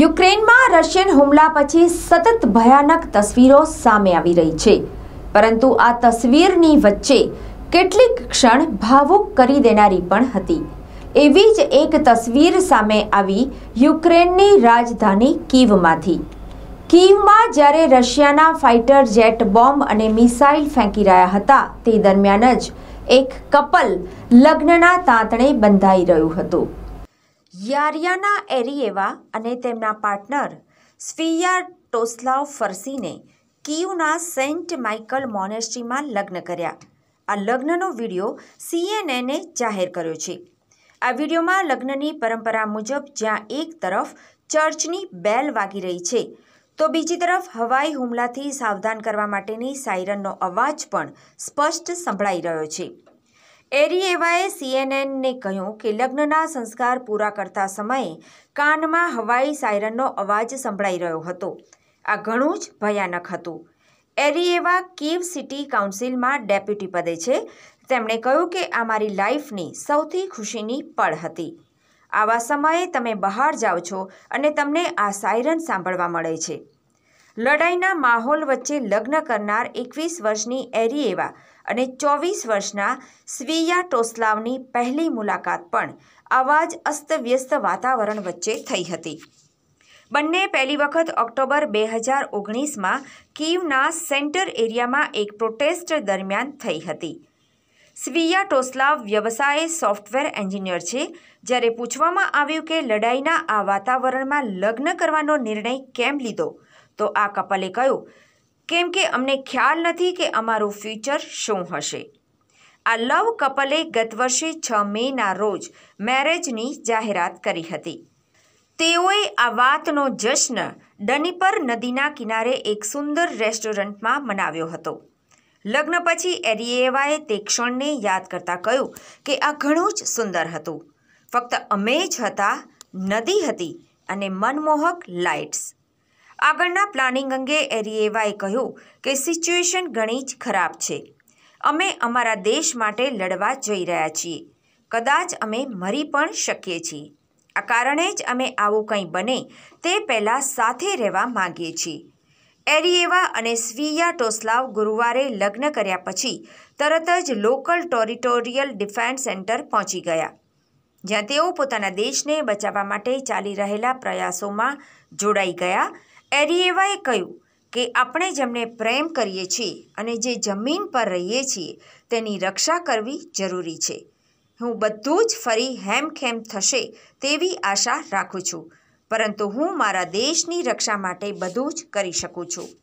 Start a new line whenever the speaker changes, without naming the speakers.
યુક્રેનમાં Russian હુમલા પછી સતત ભયાનક તસવીરો સામે આવી રહી છે પરંતુ આ તસવીરની વચ્ચે કેટલીક ક્ષણ ભાવુક કરી દેનારી પણ હતી એવી જ એક તસવીર સામે આવી યુક્રેનની રાજધાની કીવમાંથી કીવમાં જ્યારે રશિયાના ફાઇટર જેટ બોમ્બ અને મિસાઇલ ફેંકી રહ્યા હતા તે દરમિયાન જ એક કપલ લગ્નના તાંતણે બંધાઈ રહ્યું હતું યારિયાના એરિએવા અને તેમના પાર્ટનર સ્વિયા ટોસ્લાવ ફરસીને કિયુના સેન્ટ માઇકલ મોનેસ્ટ્રીમાં લગ્ન કર્યા આ લગ્નનો વિડીયો સીએનએને જાહેર કર્યો છે આ વિડીયોમાં લગ્નની પરંપરા મુજબ જ્યાં એક તરફ ચર્ચની બેલ વાગી રહી છે તો બીજી તરફ હવાઈ હુમલાથી સાવધાન કરવા માટેની સાયરનનો અવાજ પણ સ્પષ્ટ સંભળાઈ રહ્યો છે એરિએવાએ સીએનએનને કહ્યું કે લગ્નના સંસ્કાર પૂરા કરતા સમયે કાનમાં હવાઈ સાયરનનો અવાજ સંભળાઈ રહ્યો હતો આ ઘણું જ ભયાનક હતું એરિએવા કીવ સિટી કાઉન્સિલમાં ડેપ્યુટી પદે છે તેમણે કહ્યું કે આ મારી લાઈફની સૌથી ખુશીની પળ હતી આવા સમયે તમે બહાર જાઓ છો અને તમને આ સાયરન સાંભળવા મળે છે લડાઈના માહોલ વચ્ચે લગ્ન કરનાર એકવીસ વર્ષની એરિએવા અને ચોવીસ વર્ષના સ્વીયા ટોસ્લાવની પહેલી મુલાકાત પણ આવા જ અસ્તવ્યસ્ત વાતાવરણ વચ્ચે થઈ હતી બંને પહેલી વખત ઓક્ટોબર બે હજાર ઓગણીસમાં કીવના સેન્ટર એરિયામાં એક પ્રોટેસ્ટ દરમિયાન થઈ હતી સ્વીયા ટોસ્લાવ વ્યવસાય સોફ્ટવેર એન્જિનિયર છે જ્યારે પૂછવામાં આવ્યું કે લડાઈના આ વાતાવરણમાં લગ્ન કરવાનો નિર્ણય કેમ લીધો તો આ કપલે કહ્યું કેમ કે અમને ખ્યાલ નથી કે અમારું ફ્યુચર શું હશે આ લવ કપલે ગત વર્ષે છ મેના રોજ મેરેજની જાહેરાત કરી હતી તેઓએ આ વાતનો જશ્ન ડનીપર નદીના કિનારે એક સુંદર રેસ્ટોરન્ટમાં મનાવ્યો હતો લગ્ન પછી એરિએવાએ તે ક્ષણને યાદ કરતાં કહ્યું કે આ ઘણું જ સુંદર હતું ફક્ત અમે જ હતા નદી હતી અને મનમોહક લાઇટ્સ આગળના પ્લાનિંગ અંગે એરિએવાએ કહ્યું કે સિચ્યુએશન ઘણી જ ખરાબ છે અમે અમારા દેશ માટે લડવા જઈ રહ્યા છીએ કદાચ અમે મરી પણ શકીએ છીએ આ કારણે જ અમે આવું કંઈ બને તે પહેલાં સાથે રહેવા માગીએ છીએ એરિએવા અને સ્વીયા ટોસ્લાવ ગુરુવારે લગ્ન કર્યા પછી તરત જ લોકલ ટોરિટોરિયલ ડિફેન્સ સેન્ટર પહોંચી ગયા જ્યાં તેઓ પોતાના દેશને બચાવવા માટે ચાલી રહેલા પ્રયાસોમાં જોડાઈ ગયા એરિએવાએ કહ્યું કે આપણે જેમને પ્રેમ કરીએ છીએ અને જે જમીન પર રહીએ છીએ તેની રક્ષા કરવી જરૂરી છે હું બધું જ ફરી હેમખેમ થશે તેવી આશા રાખું છું પરંતુ હું મારા દેશની રક્ષા માટે બધું જ કરી શકું છું